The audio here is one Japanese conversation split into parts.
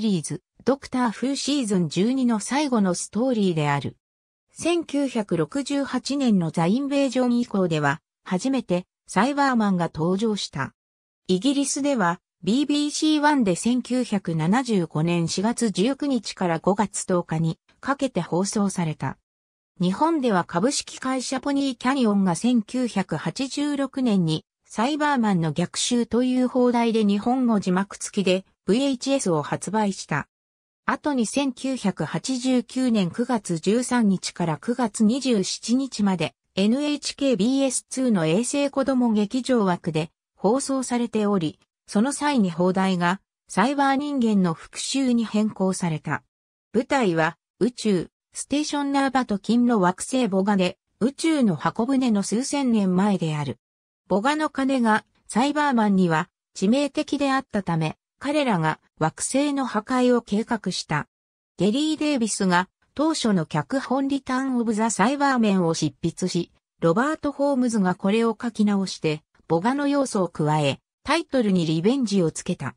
リーズ、ドクター・フーシーズン12の最後のストーリーである。1968年のザ・インベージョン以降では、初めてサイバーマンが登場した。イギリスでは、BBC1 で1975年4月19日から5月10日にかけて放送された。日本では株式会社ポニーキャニオンが1986年にサイバーマンの逆襲という放題で日本語字幕付きで VHS を発売した。後に1989年9月13日から9月27日まで NHKBS2 の衛星子供劇場枠で放送されており、その際に放題がサイバー人間の復讐に変更された。舞台は宇宙、ステーションナーバと金の惑星ボガで宇宙の箱舟の数千年前である。ボガの鐘がサイバーマンには致命的であったため、彼らが惑星の破壊を計画した。ゲリー・デイビスが当初の脚本リターン・オブ・ザ・サイバーメンを執筆し、ロバート・ホームズがこれを書き直して、ボガの要素を加え、タイトルにリベンジをつけた。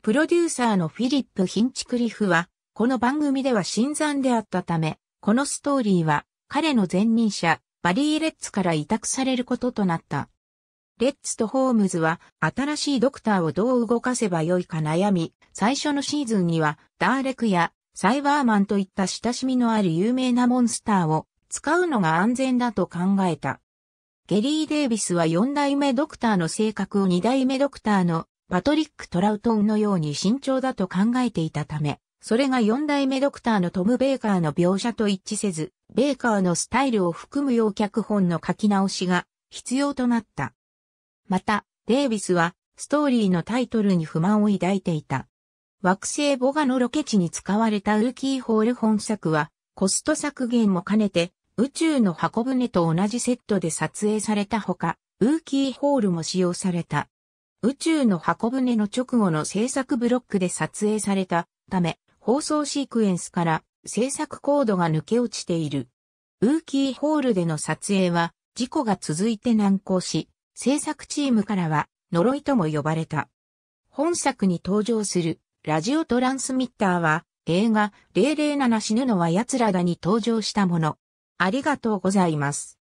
プロデューサーのフィリップ・ヒンチクリフは、この番組では新参であったため、このストーリーは彼の前任者、バリー・レッツから委託されることとなった。レッツとホームズは新しいドクターをどう動かせばよいか悩み、最初のシーズンにはダーレクやサイバーマンといった親しみのある有名なモンスターを使うのが安全だと考えた。ゲリー・デイビスは4代目ドクターの性格を2代目ドクターのパトリック・トラウトンのように慎重だと考えていたため、それが4代目ドクターのトム・ベーカーの描写と一致せず、ベーカーのスタイルを含むう脚本の書き直しが必要となった。また、デイビスは、ストーリーのタイトルに不満を抱いていた。惑星ボガのロケ地に使われたウーキーホール本作は、コスト削減も兼ねて、宇宙の箱舟と同じセットで撮影されたほか、ウーキーホールも使用された。宇宙の箱舟の直後の制作ブロックで撮影されたため、放送シークエンスから制作コードが抜け落ちている。ウーキーホールでの撮影は事故が続いて難航し、制作チームからは呪いとも呼ばれた。本作に登場するラジオトランスミッターは映画007死ぬのは奴らだに登場したもの。ありがとうございます。